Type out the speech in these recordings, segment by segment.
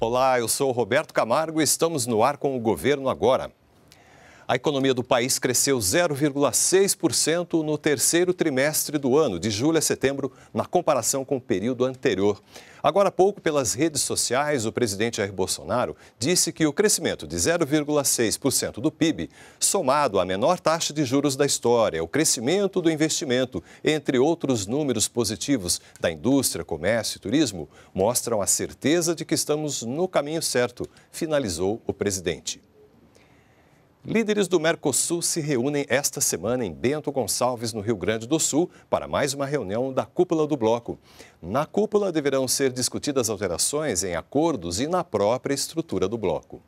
Olá, eu sou Roberto Camargo e estamos no ar com o Governo Agora. A economia do país cresceu 0,6% no terceiro trimestre do ano, de julho a setembro, na comparação com o período anterior. Agora há pouco, pelas redes sociais, o presidente Jair Bolsonaro disse que o crescimento de 0,6% do PIB, somado à menor taxa de juros da história, o crescimento do investimento, entre outros números positivos da indústria, comércio e turismo, mostram a certeza de que estamos no caminho certo, finalizou o presidente. Líderes do Mercosul se reúnem esta semana em Bento Gonçalves, no Rio Grande do Sul, para mais uma reunião da cúpula do bloco. Na cúpula deverão ser discutidas alterações em acordos e na própria estrutura do bloco.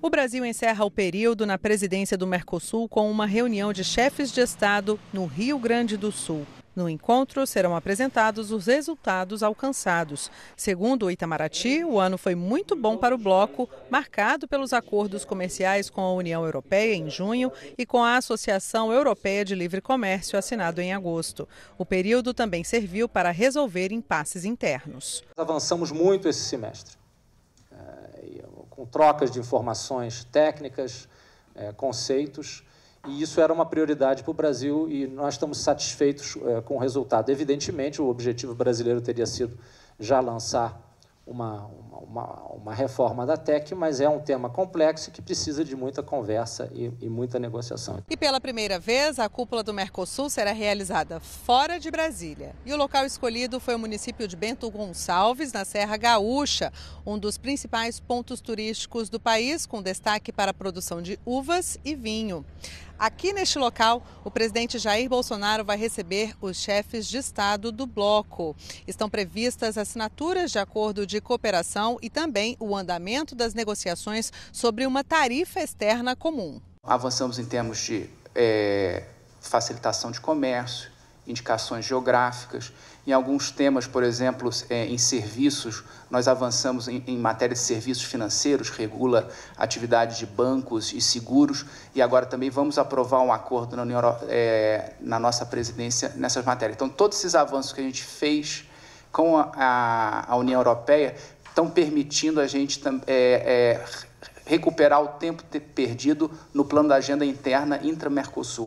O Brasil encerra o período na presidência do Mercosul com uma reunião de chefes de Estado no Rio Grande do Sul. No encontro serão apresentados os resultados alcançados. Segundo o Itamaraty, o ano foi muito bom para o bloco, marcado pelos acordos comerciais com a União Europeia em junho e com a Associação Europeia de Livre Comércio, assinado em agosto. O período também serviu para resolver impasses internos. Avançamos muito esse semestre, eh, com trocas de informações técnicas, eh, conceitos e isso era uma prioridade para o Brasil e nós estamos satisfeitos é, com o resultado. Evidentemente, o objetivo brasileiro teria sido já lançar uma, uma, uma reforma da TEC, mas é um tema complexo que precisa de muita conversa e, e muita negociação. E pela primeira vez, a cúpula do Mercosul será realizada fora de Brasília. E o local escolhido foi o município de Bento Gonçalves, na Serra Gaúcha, um dos principais pontos turísticos do país, com destaque para a produção de uvas e vinho. Aqui neste local, o presidente Jair Bolsonaro vai receber os chefes de Estado do bloco. Estão previstas assinaturas de acordo de cooperação e também o andamento das negociações sobre uma tarifa externa comum. Avançamos em termos de é, facilitação de comércio, indicações geográficas. Em alguns temas, por exemplo, é, em serviços, nós avançamos em, matéria de serviços financeiros, regula atividade de bancos e seguros, e agora também vamos aprovar um acordo na, União, é, na nossa presidência nessas matérias. Então, todos esses avanços que a gente fez com a, a União Europeia estão permitindo a gente é, é, recuperar o tempo perdido no plano da agenda interna intra-Mercosul.